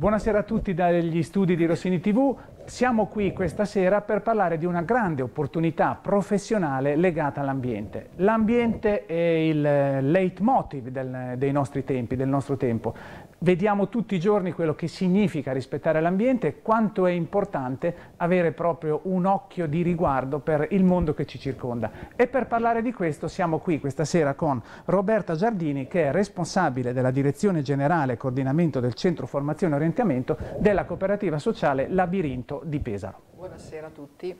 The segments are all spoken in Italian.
Buonasera a tutti dagli studi di Rossini TV. Siamo qui questa sera per parlare di una grande opportunità professionale legata all'ambiente. L'ambiente è il leitmotiv del, dei nostri tempi, del nostro tempo. Vediamo tutti i giorni quello che significa rispettare l'ambiente e quanto è importante avere proprio un occhio di riguardo per il mondo che ci circonda. E per parlare di questo siamo qui questa sera con Roberta Giardini che è responsabile della Direzione Generale Coordinamento del Centro Formazione e Orientamento della Cooperativa Sociale Labirinto di Pesaro. Buonasera a tutti.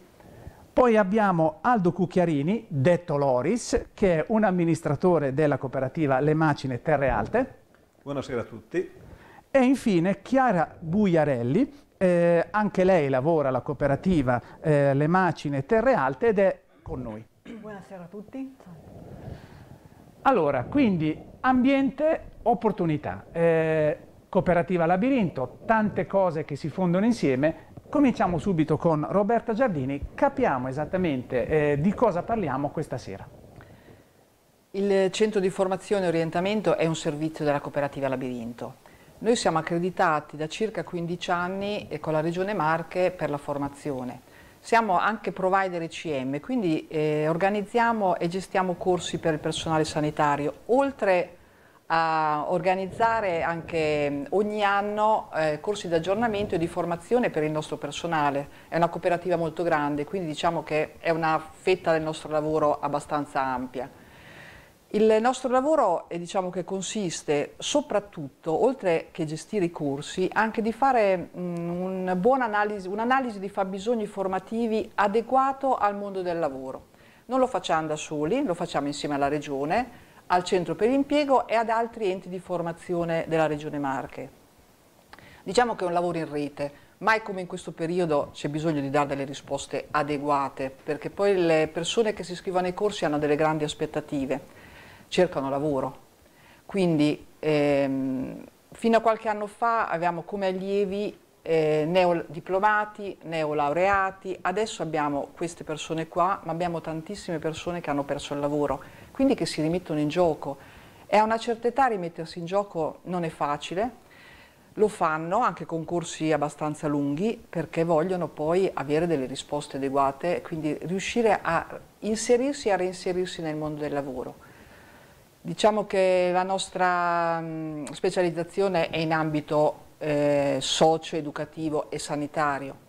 Poi abbiamo Aldo Cucchiarini, detto Loris, che è un amministratore della cooperativa Le Macine Terre Alte. Buonasera a tutti. E infine Chiara Buiarelli, eh, anche lei lavora alla cooperativa eh, Le Macine Terre Alte ed è con noi. Buonasera a tutti. Allora, quindi ambiente, opportunità, eh, cooperativa labirinto, tante cose che si fondono insieme. Cominciamo subito con Roberta Giardini, capiamo esattamente eh, di cosa parliamo questa sera. Il centro di formazione e orientamento è un servizio della cooperativa Labirinto. Noi siamo accreditati da circa 15 anni eh, con la Regione Marche per la formazione. Siamo anche provider ECM, quindi eh, organizziamo e gestiamo corsi per il personale sanitario, oltre a organizzare anche mm, ogni anno eh, corsi di aggiornamento e di formazione per il nostro personale. È una cooperativa molto grande, quindi diciamo che è una fetta del nostro lavoro abbastanza ampia. Il nostro lavoro diciamo che consiste soprattutto, oltre che gestire i corsi, anche di fare mm, un'analisi un di fabbisogni formativi adeguato al mondo del lavoro. Non lo facciamo da soli, lo facciamo insieme alla Regione, al Centro per l'Impiego e ad altri enti di formazione della Regione Marche. Diciamo che è un lavoro in rete, mai come in questo periodo c'è bisogno di dare delle risposte adeguate, perché poi le persone che si iscrivono ai corsi hanno delle grandi aspettative cercano lavoro. Quindi ehm, fino a qualche anno fa avevamo come allievi eh, neodiplomati, neolaureati, adesso abbiamo queste persone qua, ma abbiamo tantissime persone che hanno perso il lavoro, quindi che si rimettono in gioco. E a una certa età rimettersi in gioco non è facile, lo fanno anche con corsi abbastanza lunghi perché vogliono poi avere delle risposte adeguate, quindi riuscire a inserirsi e a reinserirsi nel mondo del lavoro. Diciamo che la nostra specializzazione è in ambito eh, socio-educativo e sanitario.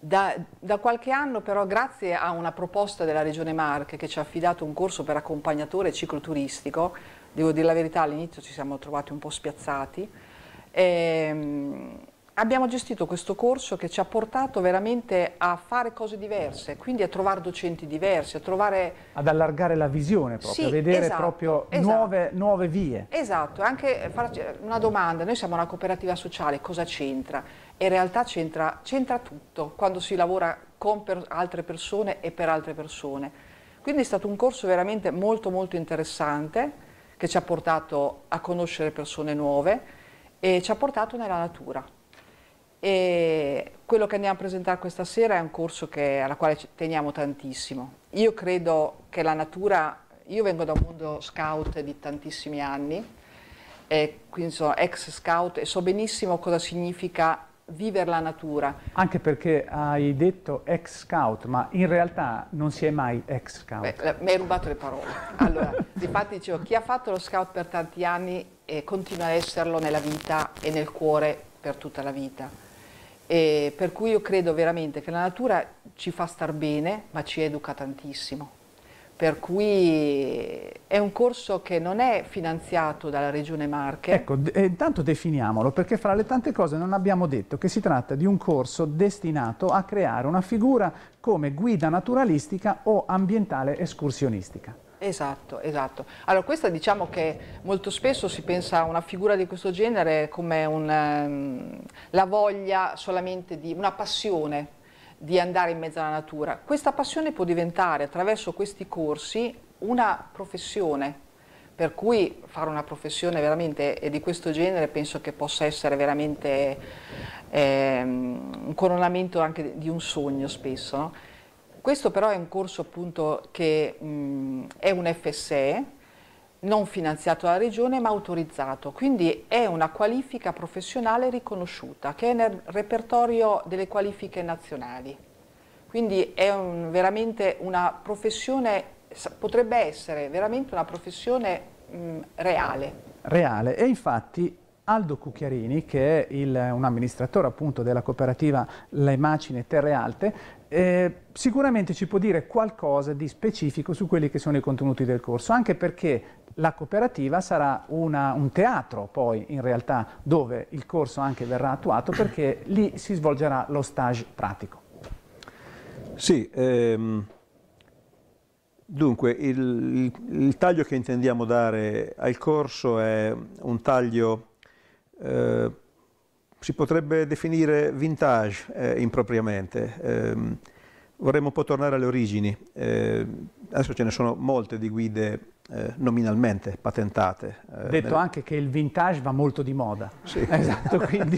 Da, da, qualche anno però, grazie a una proposta della Regione Marche che ci ha affidato un corso per accompagnatore cicloturistico, devo dire la verità, all'inizio ci siamo trovati un po' spiazzati, ehm, abbiamo gestito questo corso che ci ha portato veramente a fare cose diverse, quindi a trovare docenti diversi, a trovare... Ad allargare la visione proprio, sì, a vedere esatto, proprio esatto. Nuove, nuove, vie. Esatto, anche farci una domanda, noi siamo una cooperativa sociale, cosa c'entra? In realtà c'entra tutto quando si lavora con per altre persone e per altre persone. Quindi è stato un corso veramente molto molto interessante che ci ha portato a conoscere persone nuove e ci ha portato nella natura. E quello che andiamo a presentare questa sera è un corso che, alla quale teniamo tantissimo. Io credo che la natura, io vengo da un mondo scout di tantissimi anni, quindi sono ex scout e so benissimo cosa significa vivere la natura. Anche perché hai detto ex scout, ma in realtà non si è mai ex scout. Beh, mi hai rubato le parole. Allora, infatti dicevo, chi ha fatto lo scout per tanti anni eh, continua a esserlo nella vita e nel cuore per tutta la vita. E per cui io credo veramente che la natura ci fa star bene, ma ci educa tantissimo. Per cui è un corso che non è finanziato dalla Regione Marche. Ecco, eh, intanto definiamolo, perché fra le tante cose non abbiamo detto che si tratta di un corso destinato a creare una figura come guida naturalistica o ambientale escursionistica. Esatto, esatto. Allora questa diciamo che molto spesso si pensa a una figura di questo genere come un, ehm, la voglia solamente di una passione di andare in mezzo alla natura. Questa passione può diventare attraverso questi corsi una professione, per cui fare una professione veramente di questo genere penso che possa essere veramente eh, un coronamento anche di un sogno spesso. No? Questo però è un corso appunto che mh, è un FSE, non finanziato dalla Regione ma autorizzato, quindi è una qualifica professionale riconosciuta che è nel repertorio delle qualifiche nazionali. Quindi è un, veramente una professione, potrebbe essere veramente una professione mh, reale. Reale e infatti Aldo Cucchiarini, che è il, un amministratore appunto della cooperativa Le Macine Terre Alte, eh, sicuramente ci può dire qualcosa di specifico su quelli che sono i contenuti del corso, anche perché la cooperativa sarà una, un teatro poi in realtà dove il corso anche verrà attuato perché lì si svolgerà lo stage pratico. Sì, ehm, dunque il, il, taglio che intendiamo dare al corso è un taglio eh, si potrebbe definire vintage eh, impropriamente. Eh, vorremmo un po' tornare alle origini. Eh, adesso ce ne sono molte di guide eh, nominalmente patentate. Eh, Detto nel... anche che il vintage va molto di moda. Sì, esatto, quindi,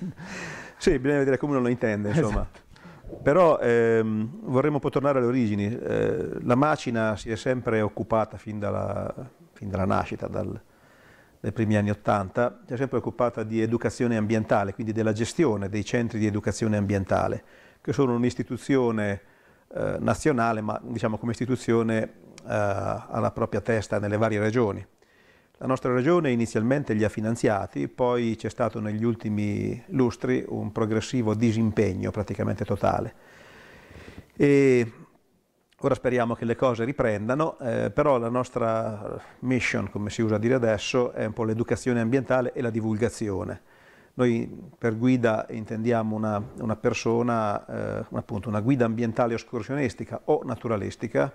sì bisogna vedere come uno lo intende, insomma. Esatto. Però ehm, vorremmo un po' tornare alle origini. Eh, la macina si è sempre occupata fin dalla, fin dalla nascita, dal, nei primi anni Ottanta, si è sempre occupata di educazione ambientale, quindi della gestione dei centri di educazione ambientale, che sono un'istituzione eh, nazionale, ma diciamo come istituzione eh, alla propria testa nelle varie regioni. La nostra regione inizialmente li ha finanziati, poi c'è stato negli ultimi lustri un progressivo disimpegno praticamente totale. E Ora speriamo che le cose riprendano, eh, però la nostra mission, come si usa dire adesso, è un po' l'educazione ambientale e la divulgazione. Noi per guida intendiamo una, una persona, eh, appunto una guida ambientale escursionistica o naturalistica,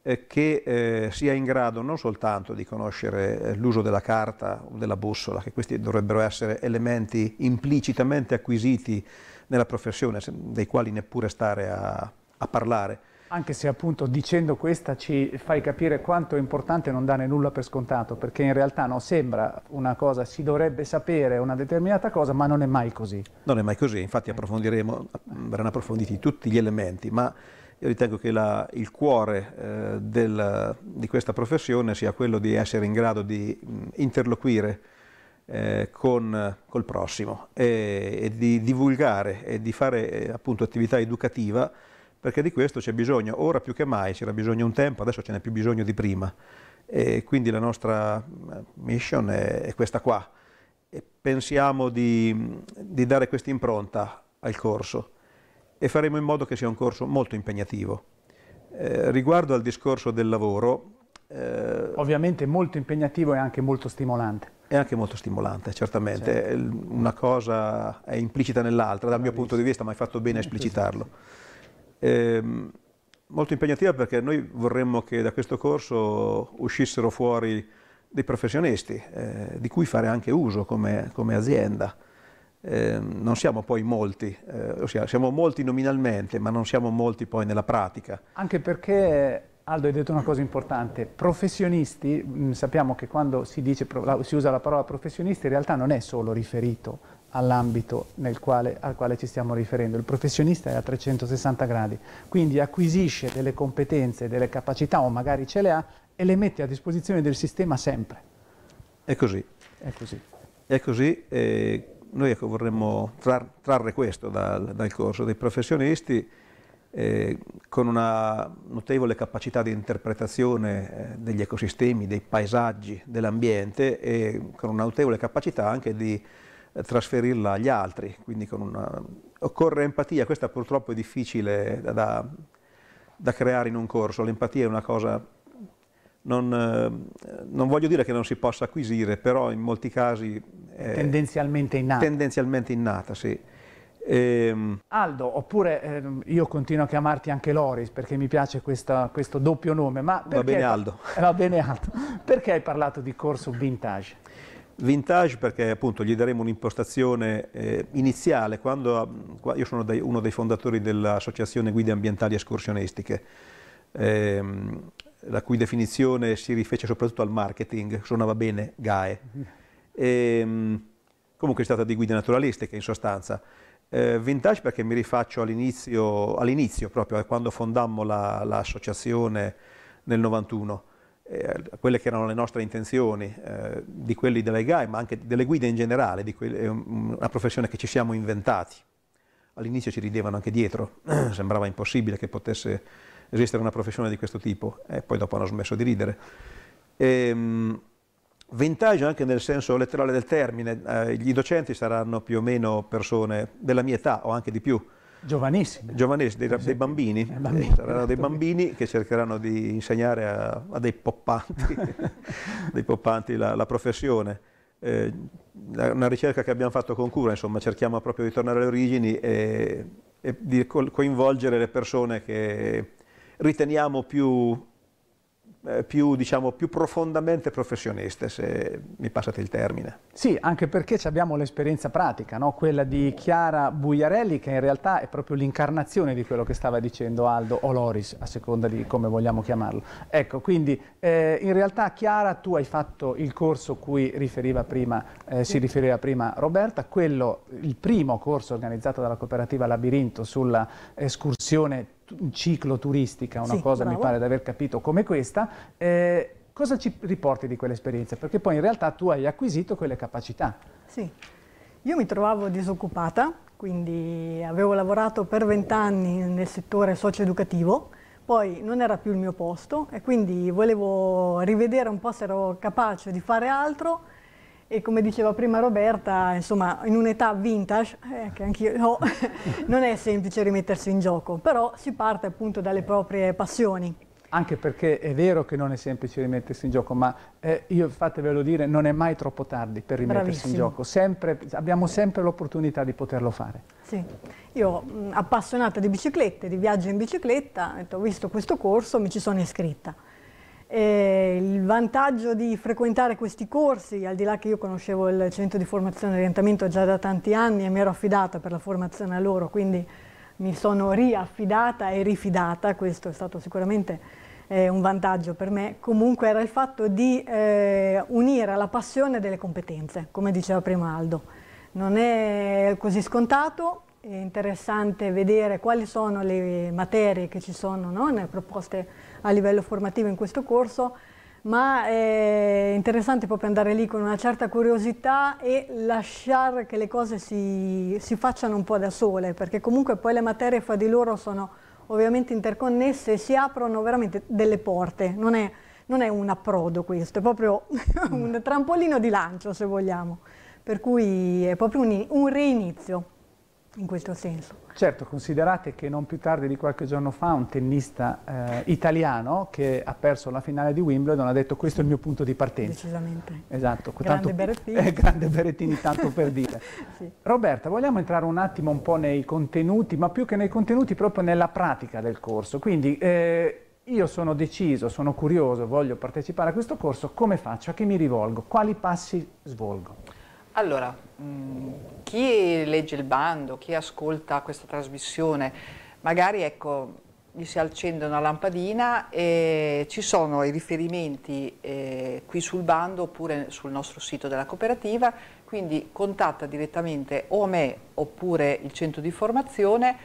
eh, che eh, sia in grado non soltanto di conoscere eh, l'uso della carta o della bussola, che questi dovrebbero essere elementi implicitamente acquisiti nella professione, dei quali neppure stare a, a parlare, anche se appunto dicendo questa ci fai capire quanto è importante non dare nulla per scontato, perché in realtà non sembra una cosa, si dovrebbe sapere una determinata cosa, ma non è mai così. Non è mai così, infatti approfondiremo, verranno approfonditi tutti gli elementi, ma io ritengo che la, il cuore eh, del, di questa professione sia quello di essere in grado di interloquire eh, con, col prossimo e, e, di divulgare e di fare eh, appunto attività educativa perché di questo c'è bisogno, ora più che mai c'era bisogno un tempo, adesso ce n'è più bisogno di prima. E quindi la nostra eh, mission è, è questa qua. E pensiamo di, di dare questa impronta al corso e faremo in modo che sia un corso molto impegnativo. Eh, riguardo al discorso del lavoro... Eh, Ovviamente molto impegnativo e anche molto stimolante. È anche molto stimolante, certamente. Certo. Una cosa è implicita nell'altra, dal Bravissimo. mio punto di vista, ma hai fatto bene a esplicitarlo. Eh, molto impegnativa perché noi vorremmo che da questo corso uscissero fuori dei professionisti, eh, di cui fare anche uso come, come azienda. Eh, non siamo poi molti, eh, ossia siamo molti nominalmente, ma non siamo molti poi nella pratica. Anche perché, Aldo, hai detto una cosa importante, professionisti, mh, mm, sappiamo che quando si, dice, si usa la parola professionisti in realtà non è solo riferito all'ambito al quale ci stiamo riferendo. Il professionista è a 360 gradi, quindi acquisisce delle competenze, delle capacità o magari ce le ha e le mette a disposizione del sistema sempre. È così. È così. È così eh, noi ecco, vorremmo trar trarre questo dal, dal, corso dei professionisti eh, con una notevole capacità di interpretazione eh, degli ecosistemi, dei paesaggi, dell'ambiente e con una notevole capacità anche di eh, trasferirla agli altri, quindi una... occorre empatia, questa purtroppo è difficile da, da, da, creare in un corso, l'empatia è una cosa, non, eh, non, voglio dire che non si possa acquisire, però in molti casi è tendenzialmente innata. Tendenzialmente innata, sì. Ehm, Aldo, oppure eh, io continuo a chiamarti anche Loris perché mi piace questa, questo doppio nome, ma perché... va bene Aldo. Va bene Aldo. Perché hai parlato di corso vintage? Vintage perché appunto gli daremo un'impostazione eh, iniziale, quando, io sono dei, uno dei fondatori dell'Associazione Guide Ambientali Escursionistiche, ehm, la cui definizione si rifece soprattutto al marketing, suonava bene GAE. Ehm, comunque si tratta di guide naturalistiche in sostanza. Eh, vintage perché mi rifaccio all'inizio, all proprio, eh, quando fondammo l'associazione nel 91 a eh, quelle che erano le nostre intenzioni, eh, di quelli delle GAE, ma anche delle guide in generale, è una professione che ci siamo inventati. All'inizio ci ridevano anche dietro, sembrava impossibile che potesse esistere una professione di questo tipo, e poi dopo hanno smesso di ridere. E, ehm, mh, vantaggio anche nel senso letterale del termine, eh, gli docenti saranno più o meno persone della mia età o anche di più, Giovanissimi. Giovanissimi, dei, dei bambini. Eh, bambini. Saranno dei certo. bambini che cercheranno di insegnare a, a dei poppanti, dei poppanti la, la professione. Eh, una ricerca che abbiamo fatto con cura, insomma, cerchiamo proprio di tornare alle origini e, e di coinvolgere le persone che riteniamo più eh, più, diciamo, più, profondamente professioniste, se mi passate il termine. Sì, anche perché abbiamo l'esperienza pratica, no? quella di Chiara Bugliarelli, che in realtà è proprio l'incarnazione di quello che stava dicendo Aldo o Loris, a seconda di come vogliamo chiamarlo. Ecco, quindi eh, in realtà Chiara, tu hai fatto il corso cui riferiva prima, eh, si riferiva prima Roberta, quello, il primo corso organizzato dalla cooperativa Labirinto sulla escursione cicloturistica, una sì, cosa bravo. mi pare di aver capito come questa, eh, cosa ci riporti di quell'esperienza? Perché poi in realtà tu hai acquisito quelle capacità. Sì, io mi trovavo disoccupata, quindi avevo lavorato per vent'anni nel settore socio-educativo, poi non era più il mio posto e quindi volevo rivedere un po' se ero capace di fare altro e come diceva prima Roberta, insomma, in un'età vintage, eh, che anch'io no, non è semplice rimettersi in gioco, però si parte appunto dalle proprie passioni. Anche perché è vero che non è semplice rimettersi in gioco, ma eh, io fatevelo dire, non è mai troppo tardi per rimettersi Bravissimo. in gioco. Sempre, abbiamo sempre l'opportunità di poterlo fare. Sì, io appassionata di biciclette, di viaggio in bicicletta, ho visto questo corso, mi ci sono iscritta e il vantaggio di frequentare questi corsi, al di là che io conoscevo il centro di formazione e orientamento già da tanti anni e mi ero affidata per la formazione a loro, quindi mi sono riaffidata e rifidata, questo è stato sicuramente eh, un vantaggio per me, comunque era il fatto di eh, unire alla passione delle competenze, come diceva prima Aldo. Non è così scontato, è interessante vedere quali sono le materie che ci sono no? proposte a livello formativo in questo corso, ma è interessante proprio andare lì con una certa curiosità e lasciare che le cose si, si facciano un po' da sole, perché comunque poi le materie fra di loro sono ovviamente interconnesse e si aprono veramente delle porte, non è, non è un approdo questo, è proprio mm. un trampolino di lancio se vogliamo, per cui è proprio un, un reinizio in questo senso. Certo, considerate che non più tardi di qualche giorno fa un tennista eh, italiano che ha perso la finale di Wimbledon ha detto questo è il mio punto di partenza. Decisamente. Esatto. Grande tanto, Berettini. Eh, grande Berettini, tanto per dire. sì. Roberta, vogliamo entrare un attimo un po' nei contenuti, ma più che nei contenuti proprio nella pratica del corso. Quindi eh, io sono deciso, sono curioso, voglio partecipare a questo corso, come faccio? A chi mi rivolgo? Quali passi svolgo? Allora, mm, chi legge il bando, chi ascolta questa trasmissione, magari ecco, gli si accende una lampadina e ci sono i riferimenti eh, qui sul bando oppure sul nostro sito della cooperativa, quindi contatta direttamente o me oppure il centro di formazione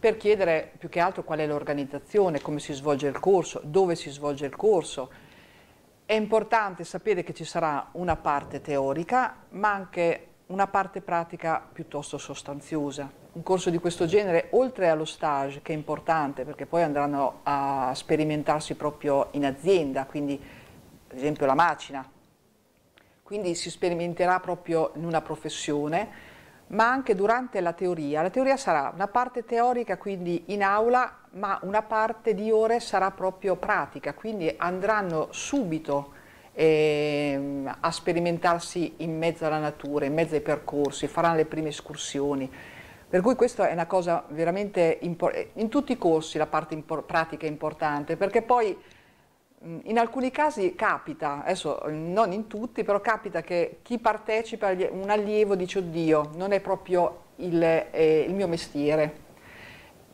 per chiedere più che altro qual è l'organizzazione, come si svolge il corso, dove si svolge il corso, è importante sapere che ci sarà una parte teorica, ma anche una parte pratica piuttosto sostanziosa. Un corso di questo genere, oltre allo stage, che è importante perché poi andranno a sperimentarsi proprio in azienda, quindi ad esempio la macina, quindi si sperimenterà proprio in una professione, ma anche durante la teoria. La teoria sarà una parte teorica, quindi in aula, ma una parte di ore sarà proprio pratica, quindi andranno subito eh, a sperimentarsi in mezzo alla natura, in mezzo ai percorsi, faranno le prime escursioni. Per cui questa è una cosa veramente importante, eh, in tutti i corsi la parte impor pratica è importante, perché poi in alcuni casi capita, adesso non in tutti, però capita che chi partecipa, un allievo dice oddio, non è proprio il, eh, il mio mestiere,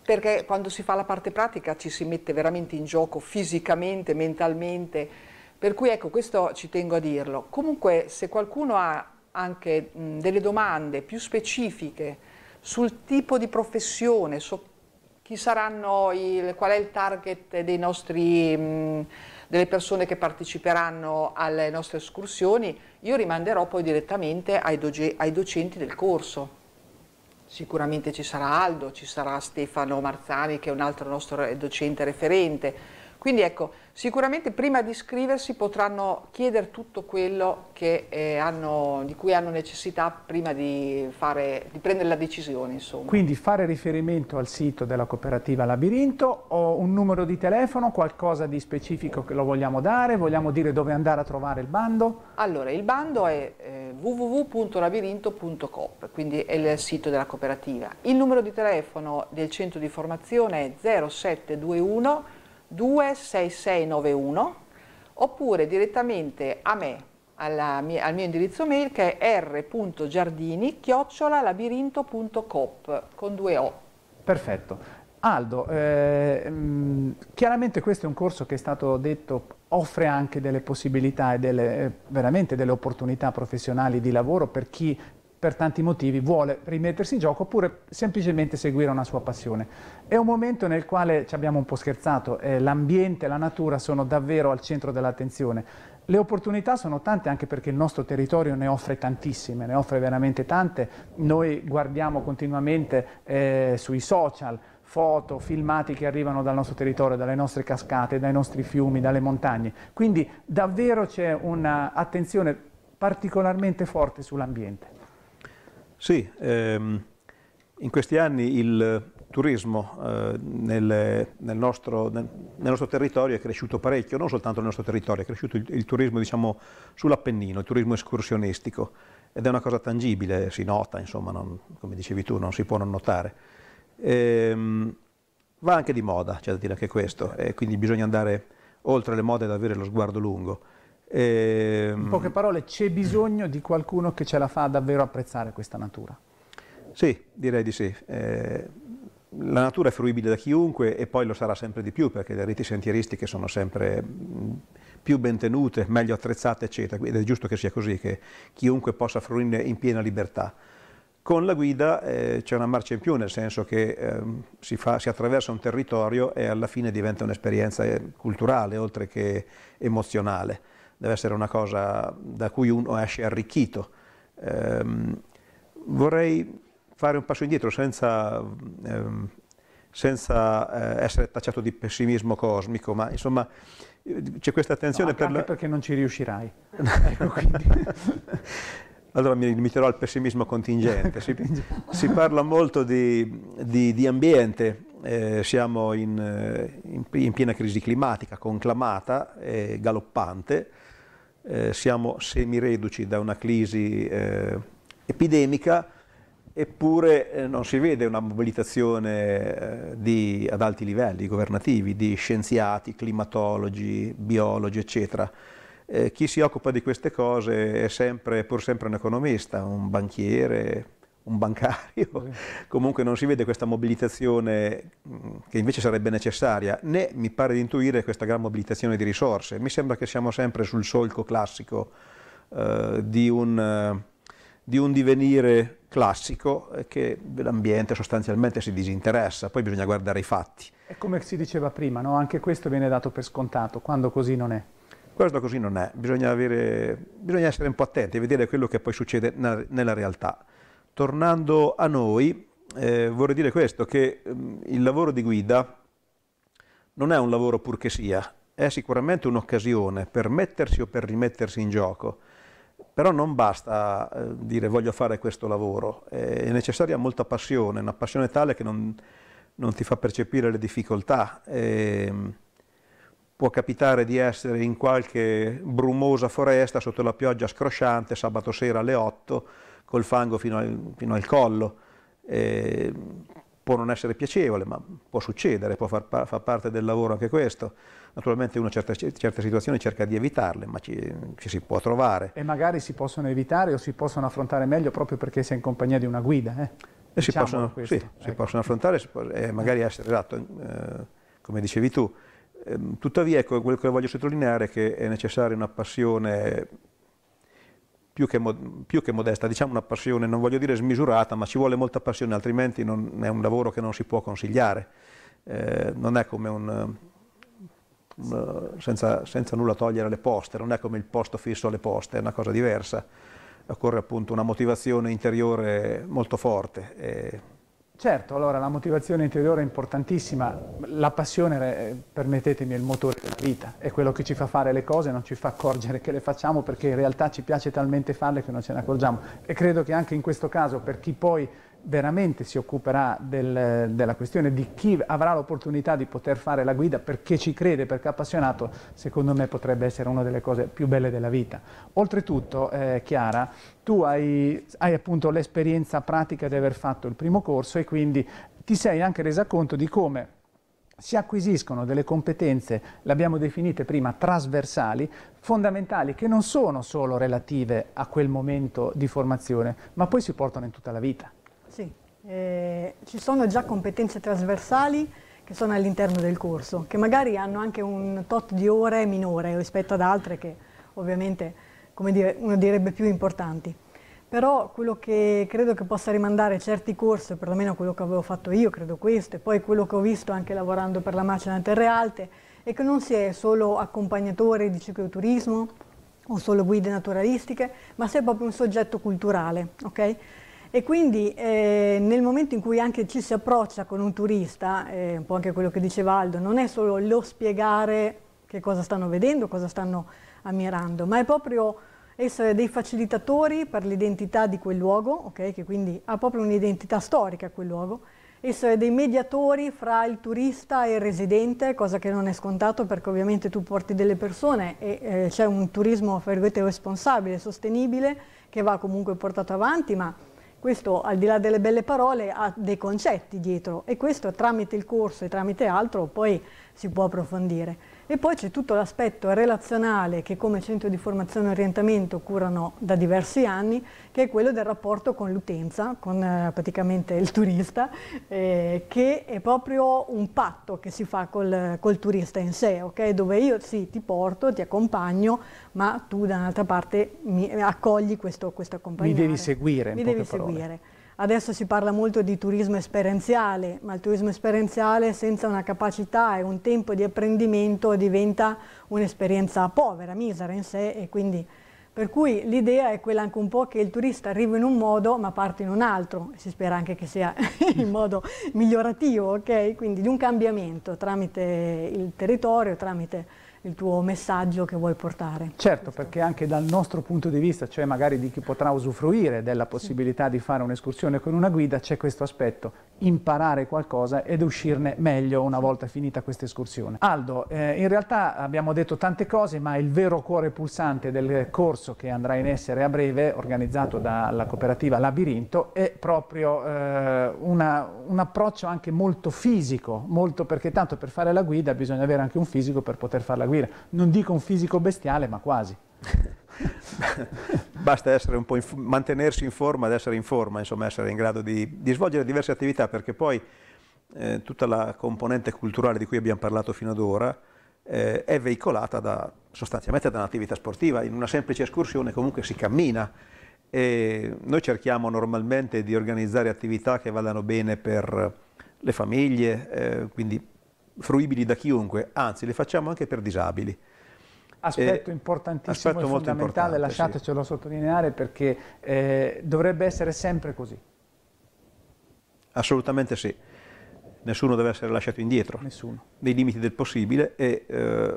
perché quando si fa la parte pratica ci si mette veramente in gioco fisicamente, mentalmente, per cui ecco questo ci tengo a dirlo. Comunque se qualcuno ha anche mh, delle domande più specifiche sul tipo di professione, su chi saranno i, qual è il target nostri, mh, delle persone che parteciperanno alle nostre escursioni, io rimanderò poi direttamente ai, doge, ai docenti del corso sicuramente ci sarà Aldo, ci sarà Stefano Marzani che è un altro nostro docente referente. Quindi ecco, sicuramente prima di iscriversi potranno chiedere tutto quello che, eh, hanno, di cui hanno necessità prima di, fare, di prendere la decisione. Insomma. Quindi fare riferimento al sito della cooperativa Labirinto o un numero di telefono, qualcosa di specifico che lo vogliamo dare, vogliamo dire dove andare a trovare il bando? Allora, il bando è... Eh, www.labirinto.coop, quindi è il sito della cooperativa. Il numero di telefono del centro di formazione è 0721 26691 oppure direttamente a me, mia, al mio indirizzo mail che è r.giardini-labirinto.coop con due O. Perfetto. Aldo, eh, mm, chiaramente questo è un corso che è stato detto offre anche delle possibilità e delle, eh, veramente delle opportunità professionali di lavoro per chi per tanti motivi vuole rimettersi in gioco oppure semplicemente seguire una sua passione. È un momento nel quale ci abbiamo un po' scherzato, eh, l'ambiente e la natura sono davvero al centro dell'attenzione. Le opportunità sono tante anche perché il nostro territorio ne offre tantissime, ne offre veramente tante. Noi guardiamo continuamente eh, sui social, foto, filmati che arrivano dal nostro territorio, dalle nostre cascate, dai nostri fiumi, dalle montagne. Quindi davvero c'è un'attenzione particolarmente forte sull'ambiente. Sì, ehm, in questi anni il turismo eh, nel, nel, nostro, nel, nel, nostro, territorio è cresciuto parecchio, non soltanto nel nostro territorio, è cresciuto il, il turismo diciamo, sull'Appennino, il turismo escursionistico ed è una cosa tangibile, si nota, insomma, non, come dicevi tu, non si può non notare. Ehm, va anche di moda, c'è da dire anche questo, e quindi bisogna andare oltre le mode ad avere lo sguardo lungo. Ehm, In poche parole, c'è bisogno di qualcuno che ce la fa davvero apprezzare questa natura? Sì, direi di sì. Ehm, la natura è fruibile da chiunque e poi lo sarà sempre di più perché le reti sentieristiche sono sempre mm, più ben tenute, meglio attrezzate, eccetera. Ed è giusto che sia così, che chiunque possa fruirne in piena libertà. Con la guida eh, c'è una marcia in più, nel senso che ehm, si, fa, si, attraversa un territorio e alla fine diventa un'esperienza eh, culturale oltre che emozionale. Deve essere una cosa da cui uno esce arricchito. Ehm, vorrei fare un passo indietro senza, ehm, senza eh, essere tacciato di pessimismo cosmico, ma insomma eh, c'è questa attenzione no, per... Anche la... perché non ci riuscirai. ecco, quindi. Allora mi limiterò al pessimismo contingente. Si, si parla molto di, di, di ambiente, eh, siamo in, eh, in, in, piena crisi climatica, conclamata e galoppante, eh, siamo semireduci da una crisi eh, epidemica, eppure eh, non si vede una mobilitazione eh, di, ad alti livelli governativi, di scienziati, climatologi, biologi, eccetera eh, chi si occupa di queste cose è, sempre, pur sempre un economista, un banchiere, un bancario, okay. comunque non si vede questa mobilitazione mm, che invece sarebbe necessaria, né mi pare di intuire questa gran mobilitazione di risorse. Mi sembra che siamo sempre sul solco classico eh, di, un, eh, di, un, divenire classico eh, che l'ambiente sostanzialmente si disinteressa, poi bisogna guardare i fatti. E come si diceva prima, no? anche questo viene dato per scontato, quando così non è. Questo così non è, bisogna, avere, bisogna essere un po' attenti e vedere quello che poi succede nella realtà. Tornando a noi, eh, vorrei dire questo, che mh, mm, il lavoro di guida non è un lavoro pur che sia, è sicuramente un'occasione per mettersi o per rimettersi in gioco, però non basta eh, dire voglio fare questo lavoro, è necessaria molta passione, una passione tale che non, non ti fa percepire le difficoltà. E, ehm, può capitare di essere in qualche brumosa foresta sotto la pioggia scrosciante sabato sera alle 8 col fango fino al, fino al collo. Eh, può non essere piacevole, ma può succedere, può far, far, parte del lavoro anche questo. Naturalmente uno certe, certe situazioni cerca di evitarle, ma ci, ci, si può trovare. E magari si possono evitare o si possono affrontare meglio proprio perché si è in compagnia di una guida. Eh? E si, diciamo possono, sì, ecco. si possono affrontare e eh, magari essere, esatto, eh, come dicevi tu, Ehm, tuttavia, ecco, quello che voglio sottolineare è che è necessaria una passione più che, più che, modesta, diciamo una passione, non voglio dire smisurata, ma ci vuole molta passione, altrimenti non, è un lavoro che non si può consigliare. Eh, non è come un... Uh, senza, senza, nulla togliere le poste, non è come il posto fisso alle poste, è una cosa diversa. Occorre appunto una motivazione interiore molto forte. E, Certo, allora la motivazione interiore è importantissima, la passione, eh, permettetemi, è il motore della vita, è quello che ci fa fare le cose, non ci fa accorgere che le facciamo perché in realtà ci piace talmente farle che non ce ne accorgiamo e credo che anche in questo caso per chi poi veramente si occuperà del, della questione di chi avrà l'opportunità di poter fare la guida perché ci crede, perché è appassionato, secondo me potrebbe essere una delle cose più belle della vita. Oltretutto, eh, Chiara, tu hai, hai appunto l'esperienza pratica di aver fatto il primo corso e quindi ti sei anche resa conto di come si acquisiscono delle competenze, le abbiamo definite prima trasversali, fondamentali che non sono solo relative a quel momento di formazione, ma poi si portano in tutta la vita. Sì, eh, ci sono già competenze trasversali che sono all'interno del corso, che magari hanno anche un tot di ore minore rispetto ad altre che ovviamente, come dire, uno direbbe più importanti. Però quello che credo che possa rimandare certi corsi, perlomeno quello che avevo fatto io, credo questo, e poi quello che ho visto anche lavorando per la marcia Macina Terre Alte, è che non si è solo accompagnatore di cicloturismo o solo guide naturalistiche, ma si è proprio un soggetto culturale, okay? E quindi eh, nel momento in cui anche ci si approccia con un turista, eh, un po' anche quello che diceva Aldo, non è solo lo spiegare che cosa stanno vedendo, cosa stanno ammirando, ma è proprio essere dei facilitatori per l'identità di quel luogo, okay, che quindi ha proprio un'identità storica quel luogo, essere dei mediatori fra il turista e il residente, cosa che non è scontato perché ovviamente tu porti delle persone e eh, c'è un turismo, responsabile, sostenibile, che va comunque portato avanti, ma questo, al di là delle belle parole, ha dei concetti dietro e questo tramite il corso e tramite altro poi si può approfondire. E poi c'è tutto l'aspetto relazionale che come centro di formazione e orientamento curano da diversi anni, che è quello del rapporto con l'utenza, con eh, praticamente il turista, eh, che è proprio un patto che si fa col, col turista in sé, okay? dove io sì ti porto, ti accompagno, ma tu da un'altra parte mi accogli questo, questo accompagnamento. Mi devi seguire. Mi devi parole. seguire. Adesso si parla molto di turismo esperienziale, ma il turismo esperienziale senza una capacità e un tempo di apprendimento diventa un'esperienza povera, misera in sé e quindi per cui l'idea è quella anche un po' che il turista arriva in un modo ma parte in un altro, si spera anche che sia in modo migliorativo, ok? Quindi di un cambiamento tramite il territorio, tramite il tuo messaggio che vuoi portare. Certo, perché anche dal nostro punto di vista, cioè magari di chi potrà usufruire della possibilità sì. di fare un'escursione con una guida, c'è questo aspetto, imparare qualcosa ed uscirne meglio una volta finita questa escursione. Aldo, eh, in realtà abbiamo detto tante cose, ma il vero cuore pulsante del corso che andrà in essere a breve, organizzato dalla cooperativa Labirinto, è proprio eh, una, un approccio anche molto fisico, molto perché tanto per fare la guida bisogna avere anche un fisico per poter fare la guida seguire. Non dico un fisico bestiale, ma quasi. Basta essere un in mantenersi in forma ed essere in forma, insomma essere in grado di, di svolgere diverse attività, perché poi eh, tutta la componente culturale di cui abbiamo parlato fino ad ora eh, è veicolata da, sostanzialmente da un'attività sportiva. In una semplice escursione comunque si cammina e noi cerchiamo normalmente di organizzare attività che vadano bene per le famiglie, eh, quindi fruibili da chiunque, anzi le facciamo anche per disabili. Aspetto eh, importantissimo aspetto e fondamentale, lasciatecelo sì. sottolineare perché eh, dovrebbe essere sempre così. Assolutamente sì. Nessuno deve essere lasciato indietro. Nessuno. Nei limiti del possibile e eh,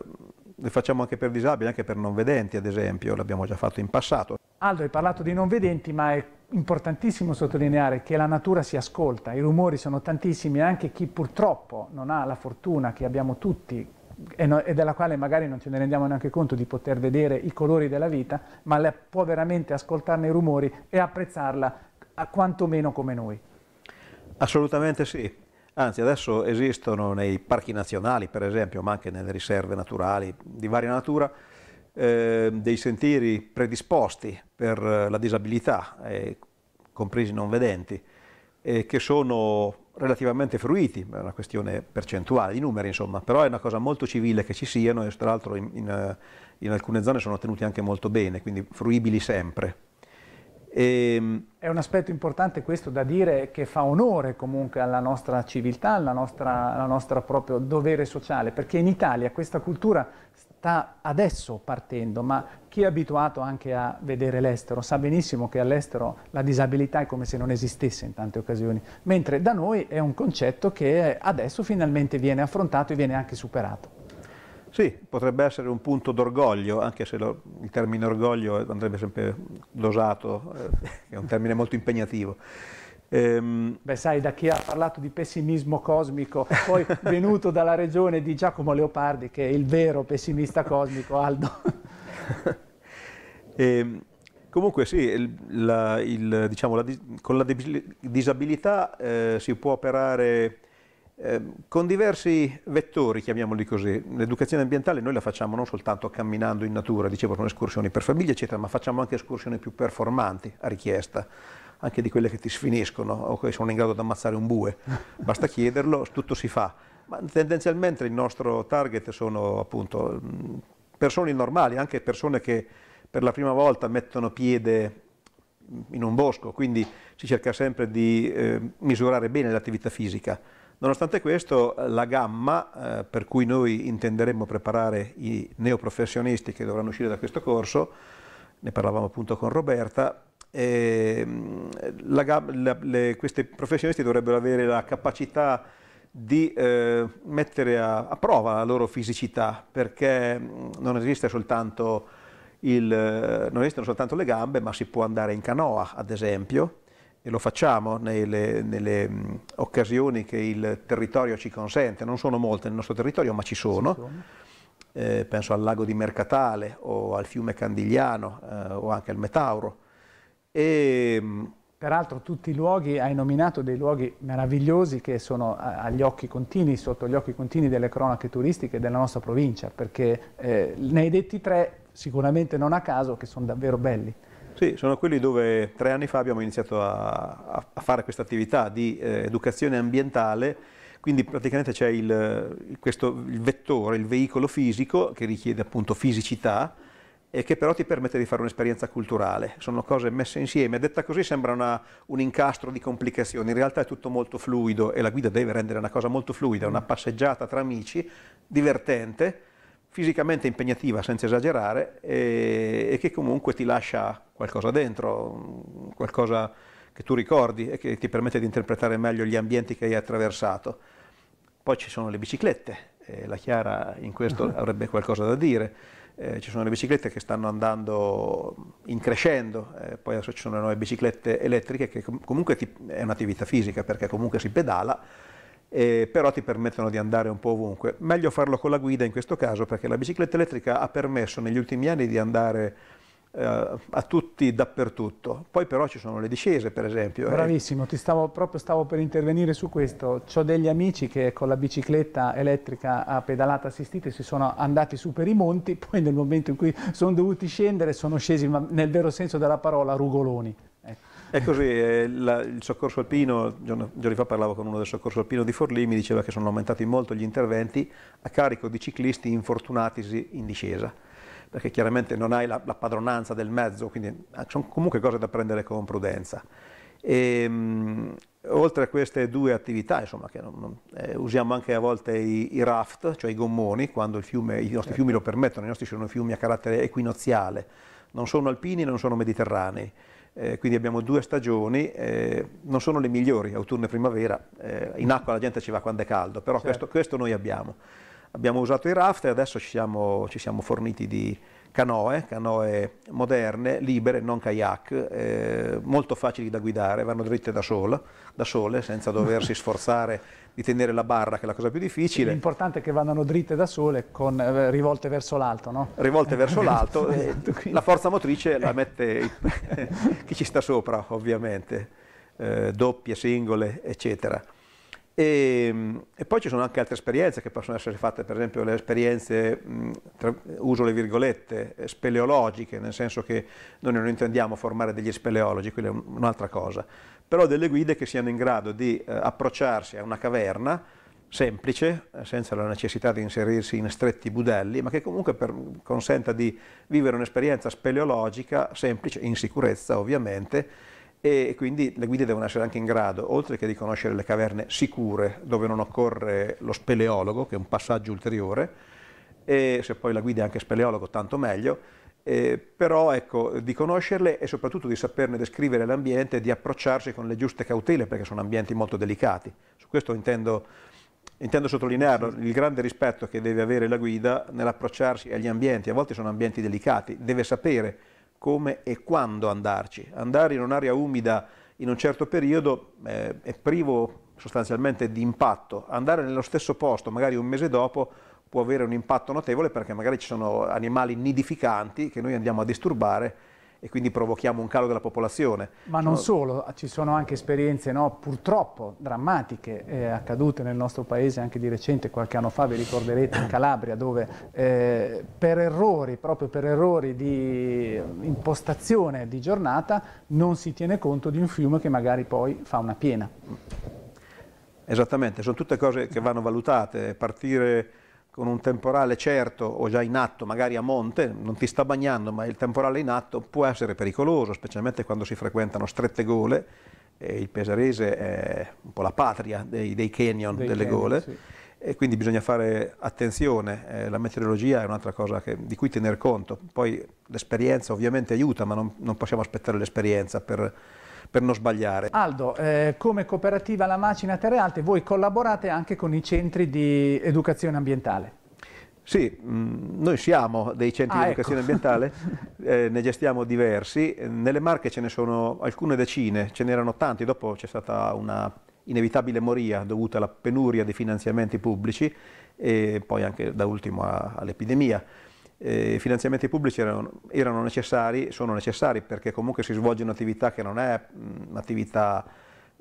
le facciamo anche per disabili, anche per non vedenti ad esempio, l'abbiamo già fatto in passato. Aldo, hai parlato di non vedenti, ma è importantissimo sottolineare che la natura si ascolta, i rumori sono tantissimi, e anche chi purtroppo non ha la fortuna che abbiamo tutti e, della quale magari non ce ne rendiamo neanche conto di poter vedere i colori della vita, ma può veramente ascoltarne i rumori e apprezzarla eh, quantomeno come noi. Assolutamente sì. Anzi, adesso esistono nei parchi nazionali, per esempio, ma anche nelle riserve naturali di varia natura, Ehm, dei sentieri predisposti per eh, la disabilità, eh, compresi non vedenti, eh, che sono relativamente fruiti, è una questione percentuale di numeri insomma, però è una cosa molto civile che ci siano e tra l'altro in, in, eh, in alcune zone sono tenuti anche molto bene, quindi fruibili sempre. E, ehm, è un aspetto importante questo da dire che fa onore comunque alla nostra civiltà, alla nostra, alla nostra proprio dovere sociale, perché in Italia questa cultura sta adesso partendo, ma chi è abituato anche a vedere l'estero sa benissimo che all'estero la disabilità è come se non esistesse in tante occasioni, mentre da noi è un concetto che adesso finalmente viene affrontato e viene anche superato. Sì, potrebbe essere un punto d'orgoglio, anche se lo, il termine orgoglio andrebbe sempre dosato, eh, è un termine molto impegnativo. Ehm... Beh, sai, da chi ha parlato di pessimismo cosmico, poi venuto dalla regione di Giacomo Leopardi, che è il vero pessimista cosmico, Aldo. ehm, comunque sì, la, il, diciamo, la, con la disabilità eh, si può operare eh, con diversi vettori, chiamiamoli così. L'educazione ambientale noi la facciamo non soltanto camminando in natura, dicevo sono escursioni per famiglie, eccetera, ma facciamo anche escursioni più performanti a richiesta anche di quelle che ti sfiniscono o che sono in grado di ammazzare un bue, basta chiederlo, tutto si fa. Ma tendenzialmente il nostro target sono appunto persone normali, anche persone che per la prima volta mettono piede in un bosco, quindi si cerca sempre di eh, misurare bene l'attività fisica. Nonostante questo, la gamma eh, per cui noi intenderemmo preparare i neoprofessionisti che dovranno uscire da questo corso, ne parlavamo appunto con Roberta, Ehm, la, la, le, questi professionisti dovrebbero avere la capacità di eh, mettere a, a, prova la loro fisicità perché mm, non, esiste soltanto il, eh, non esistono soltanto le gambe ma si può andare in canoa ad esempio e lo facciamo nelle, nelle mm, occasioni che il territorio ci consente, non sono molte nel nostro territorio ma ci sono, Eh, penso al lago di Mercatale o al fiume Candigliano eh, o anche al Metauro e, ehm, Peraltro tutti i luoghi, hai nominato dei luoghi meravigliosi che sono agli occhi continui, sotto gli occhi continui delle cronache turistiche della nostra provincia, perché eh, ne hai detti tre, sicuramente non a caso, che sono davvero belli. Sì, sono quelli dove tre anni fa abbiamo iniziato a, a fare questa attività di eh, educazione ambientale, quindi praticamente c'è il, il, il vettore, il veicolo fisico che richiede appunto fisicità, e che però ti permette di fare un'esperienza culturale. Sono cose messe insieme. Detta così sembra una, un incastro di complicazioni, in realtà è tutto molto fluido e la guida deve rendere una cosa molto fluida, una passeggiata tra amici, divertente, fisicamente impegnativa senza esagerare e, e che comunque ti lascia qualcosa dentro, qualcosa che tu ricordi e che ti permette di interpretare meglio gli ambienti che hai attraversato. Poi ci sono le biciclette, eh, la Chiara in questo avrebbe qualcosa da dire eh, ci sono le biciclette che stanno andando mm, in crescendo, eh, poi adesso ci sono le nuove biciclette elettriche che com comunque ti, è un'attività fisica perché comunque si pedala, eh, però ti permettono di andare un po' ovunque. Meglio farlo con la guida in questo caso perché la bicicletta elettrica ha permesso negli ultimi anni di andare eh, a tutti dappertutto. Poi però ci sono le discese, per esempio. Eh. Bravissimo, ti stavo proprio stavo per intervenire su questo. Ho degli amici che con la bicicletta elettrica a pedalata assistita si sono andati su per i monti, poi nel momento in cui sono dovuti scendere sono scesi, ma nel vero senso della parola, rugoloni. Ecco. È così, eh, la, il soccorso alpino, giorni fa parlavo con uno del soccorso alpino di Forlì, mi diceva che sono aumentati molto gli interventi a carico di ciclisti infortunatisi in discesa perché chiaramente non hai la, la padronanza del mezzo, quindi sono ah, comunque cose da prendere con prudenza. E, ehm, mh, oltre a queste due attività, insomma, non, non, eh, usiamo anche a volte i, i, raft, cioè i gommoni, quando fiume, i nostri certo. fiumi lo permettono, i nostri sono fiumi a carattere equinoziale, non sono alpini, non sono mediterranei. Eh, quindi abbiamo due stagioni, eh, non sono le migliori, autunno e primavera, eh, in acqua la gente ci va quando è caldo, però certo. questo, questo noi abbiamo abbiamo usato i raft e adesso ci siamo, ci siamo forniti di canoe, canoe moderne, libere, non kayak, eh, molto facili da guidare, vanno dritte da, sola, da sole, senza doversi sforzare di tenere la barra, che è la cosa più difficile. L'importante è che vanno dritte da sole, con, eh, rivolte verso l'alto, no? Rivolte verso l'alto, eh, certo, la forza motrice la mette chi ci sta sopra, ovviamente, eh, doppie, singole, eccetera. E, ehm, e, poi ci sono anche altre esperienze che possono essere fatte, per esempio le esperienze, tra, uso le virgolette, eh, speleologiche, nel senso che noi non intendiamo formare degli speleologi, quella è un'altra cosa, però delle guide che siano in grado di eh, approcciarsi a una caverna semplice, eh, senza la necessità di inserirsi in stretti budelli, ma che comunque per, consenta di vivere un'esperienza speleologica semplice, in sicurezza ovviamente, e quindi le guide devono essere anche in grado, oltre che di conoscere le caverne sicure, dove non occorre lo speleologo, che è un passaggio ulteriore, e se poi la guida è anche speleologo tanto meglio, eh, però ecco, di conoscerle e soprattutto di saperne descrivere l'ambiente e di approcciarsi con le giuste cautele perché sono ambienti molto delicati. Su questo intendo, intendo sottolinearlo, il grande rispetto che deve avere la guida nell'approcciarsi agli ambienti, a volte sono ambienti delicati, deve sapere come e quando andarci. Andare in un'area umida in un certo periodo eh, è privo sostanzialmente di impatto. Andare nello stesso posto, magari un mese dopo, può avere un impatto notevole perché magari ci sono animali nidificanti che noi andiamo a disturbare e quindi provochiamo un calo della popolazione. Ma non solo, ci sono anche esperienze no, purtroppo drammatiche eh, accadute nel nostro paese anche di recente, qualche anno fa vi ricorderete in Calabria dove eh, per errori, proprio per errori di impostazione di giornata non si tiene conto di un fiume che magari poi fa una piena. Esattamente, sono tutte cose che vanno valutate, partire con un temporale certo o già in atto, magari a monte, non ti sta bagnando, ma il temporale in atto può essere pericoloso, specialmente quando si frequentano strette gole, e il Pesarese è un po' la patria dei, dei canyon, dei delle canyon, gole, sì. e quindi bisogna fare attenzione, eh, la meteorologia è un'altra cosa che, di cui tener conto, poi l'esperienza ovviamente aiuta, ma non, non possiamo aspettare l'esperienza per per non sbagliare. Aldo, eh, come cooperativa La Macina Terre Alte voi collaborate anche con i centri di educazione ambientale? Sì, mm, noi siamo dei centri ah, di ecco. educazione ecco. ambientale, eh, ne gestiamo diversi, nelle Marche ce ne sono alcune decine, ce n'erano tanti, dopo c'è stata una inevitabile moria dovuta alla penuria di finanziamenti pubblici e poi anche da ultimo all'epidemia eh, i finanziamenti pubblici erano, erano, necessari, sono necessari perché comunque si svolge un'attività che non è mm, un'attività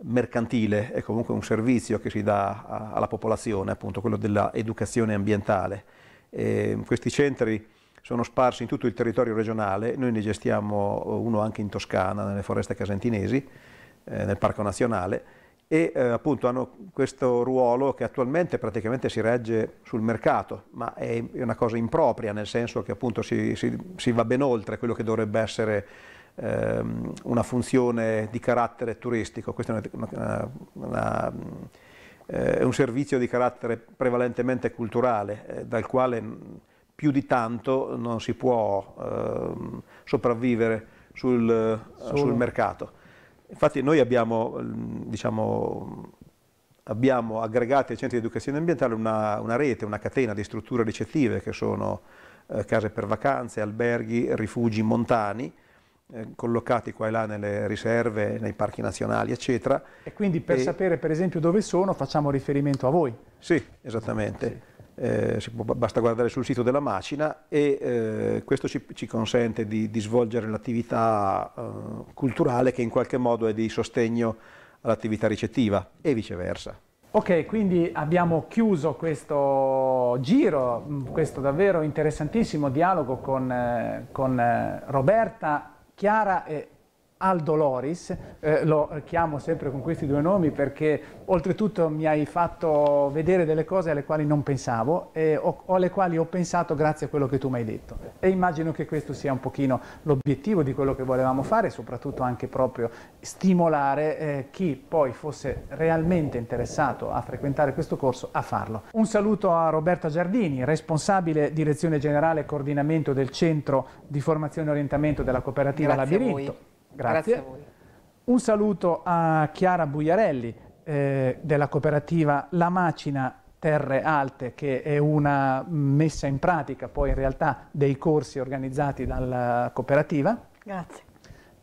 mercantile, è comunque un servizio che si dà a, alla popolazione, appunto quello dell'educazione ambientale. E ehm, questi centri sono sparsi in tutto il territorio regionale, noi ne gestiamo eh, uno anche in Toscana, nelle foreste casentinesi, eh, nel Parco Nazionale, e eh, appunto hanno questo ruolo che attualmente praticamente si regge sul mercato, ma è una cosa impropria, nel senso che appunto si, si, si va ben oltre quello che dovrebbe essere ehm, una funzione di carattere turistico, questo è una, una, una, eh, un servizio di carattere prevalentemente culturale, eh, dal quale più di tanto non si può ehm, sopravvivere sul, sul mercato Infatti noi abbiamo, mm, diciamo, abbiamo aggregato ai centri di educazione ambientale una, una rete, una catena di strutture ricettive che sono eh, case per vacanze, alberghi, rifugi montani, eh, collocati qua e là nelle riserve, nei parchi nazionali, eccetera. E quindi per e... sapere per esempio dove sono facciamo riferimento a voi? Sì, esattamente. Sì eh, può, basta guardare sul sito della macina e eh, questo ci, ci, consente di, di svolgere l'attività eh, culturale che in qualche modo è di sostegno all'attività ricettiva e viceversa. Ok, quindi abbiamo chiuso questo giro, mm, questo davvero interessantissimo dialogo con, eh, con eh, Roberta, Chiara e Aldo Loris, eh, lo chiamo sempre con questi due nomi perché oltretutto mi hai fatto vedere delle cose alle quali non pensavo e o, o alle quali ho pensato grazie a quello che tu mi hai detto e immagino che questo sia un pochino l'obiettivo di quello che volevamo fare, soprattutto anche proprio stimolare eh, chi poi fosse realmente interessato a frequentare questo corso a farlo. Un saluto a Roberta Giardini, responsabile direzione generale e coordinamento del Centro di Formazione e Orientamento della Cooperativa Grazie Labirinto. Grazie. Grazie a voi. Un saluto a Chiara Bugliarelli eh, della cooperativa La Macina Terre Alte che è una messa in pratica poi in realtà dei corsi organizzati dalla cooperativa. Grazie.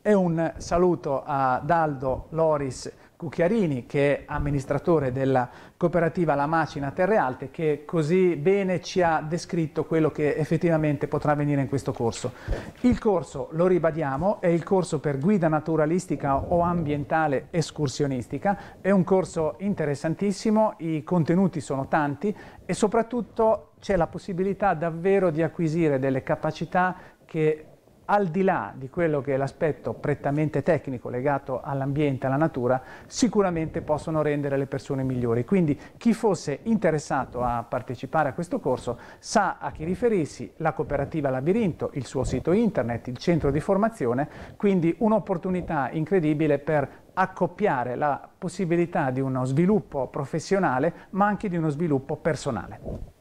E un saluto a Daldo Loris Cucchiarini, che è amministratore della cooperativa La Macina Terre Alte, che così bene ci ha descritto quello che effettivamente potrà avvenire in questo corso. Il corso, lo ribadiamo, è il corso per guida naturalistica o ambientale escursionistica, è un corso interessantissimo, i contenuti sono tanti e soprattutto c'è la possibilità davvero di acquisire delle capacità che al di là di quello che è l'aspetto prettamente tecnico legato all'ambiente, alla natura, sicuramente possono rendere le persone migliori. Quindi chi fosse interessato a partecipare a questo corso sa a chi riferirsi, la cooperativa Labirinto, il suo sito internet, il centro di formazione, quindi un'opportunità incredibile per accoppiare la possibilità di uno sviluppo professionale ma anche di uno sviluppo personale.